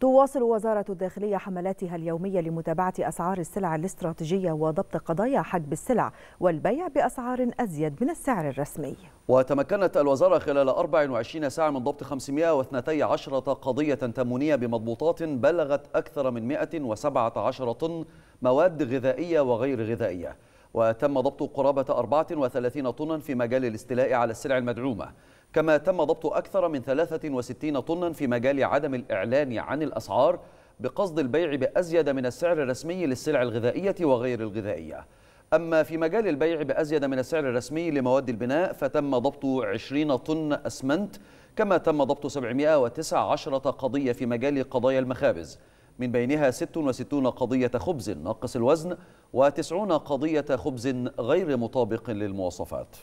تواصل وزارة الداخلية حملاتها اليومية لمتابعة أسعار السلع الاستراتيجية وضبط قضايا حجب السلع والبيع بأسعار أزيد من السعر الرسمي وتمكنت الوزارة خلال 24 ساعة من ضبط 512 قضية تمونية بمضبوطات بلغت أكثر من 117 طن مواد غذائية وغير غذائية وتم ضبط قرابة 34 طنا في مجال الاستيلاء على السلع المدعومة كما تم ضبط أكثر من 63 طنا في مجال عدم الإعلان عن الأسعار بقصد البيع بأزيد من السعر الرسمي للسلع الغذائية وغير الغذائية أما في مجال البيع بأزيد من السعر الرسمي لمواد البناء فتم ضبط 20 طن أسمنت كما تم ضبط 719 قضية في مجال قضايا المخابز من بينها 66 قضية خبز ناقص الوزن و90 قضية خبز غير مطابق للمواصفات